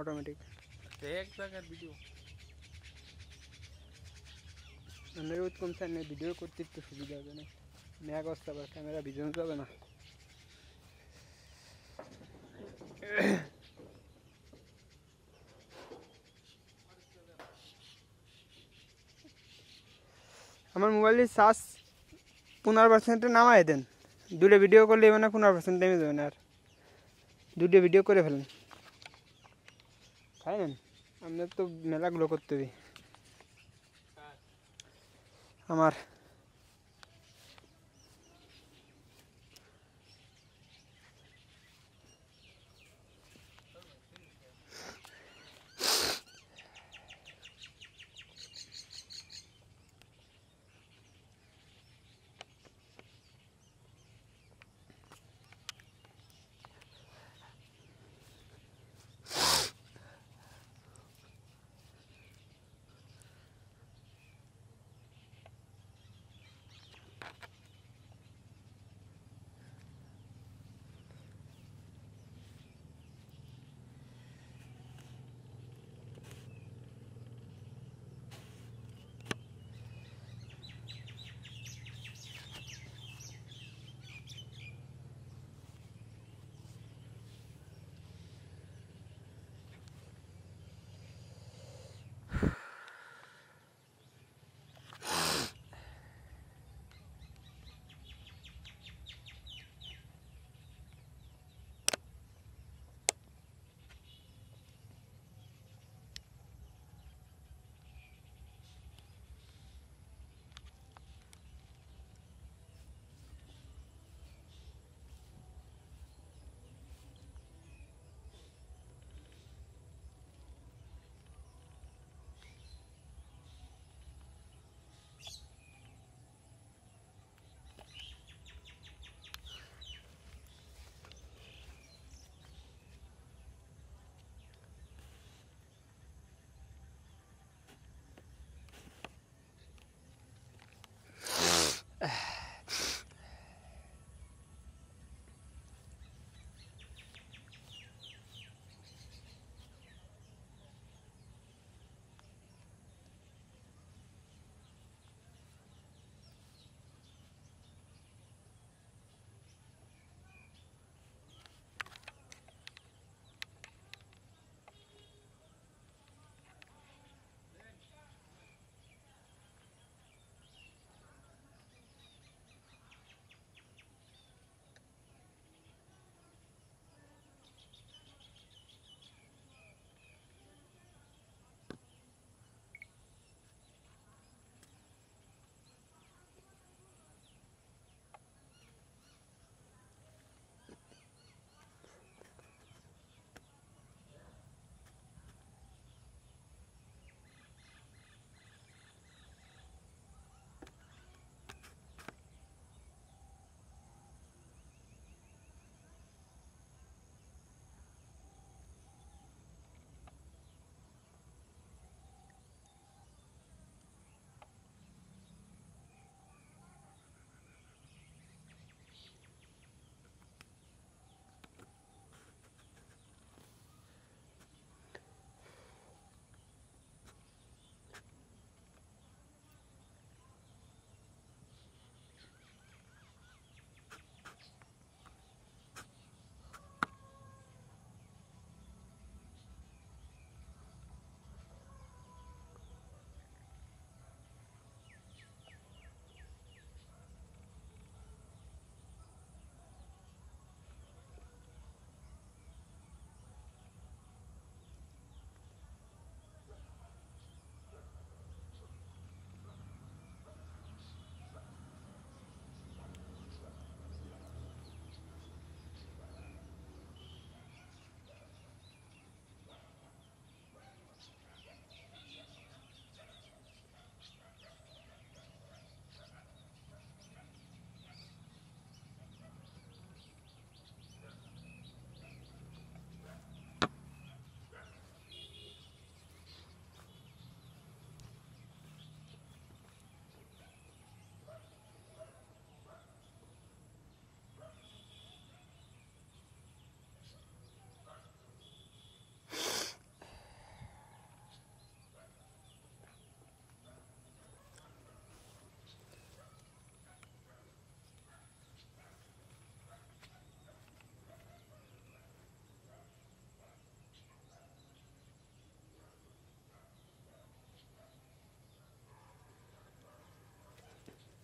automatic এক জায়গার video রোদ কমছে না ভিডিও করতে একটু সুবিধা হবে না ম্যাগ আসতে আবার ক্যামেরা ভিজন যাবে না আমার মোবাইলে চার্জ পনেরো পার্সেন্টে নামাই দেন দুটো ভিডিও করলে মানে পনেরো পার্সেন্ট যাবে না আর দুটো ভিডিও করে ফেলেন খাইলেন আপনার তো মেলাগুলো করতে দিই আমার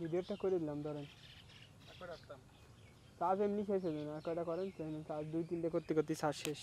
ভিডিওটা করে দিলাম ধরেন চার্জ এমনি শেষ হয়ে যাবে না কয়টা করেন চার্জ দুই তিনটে করতে করতে চার্জ শেষ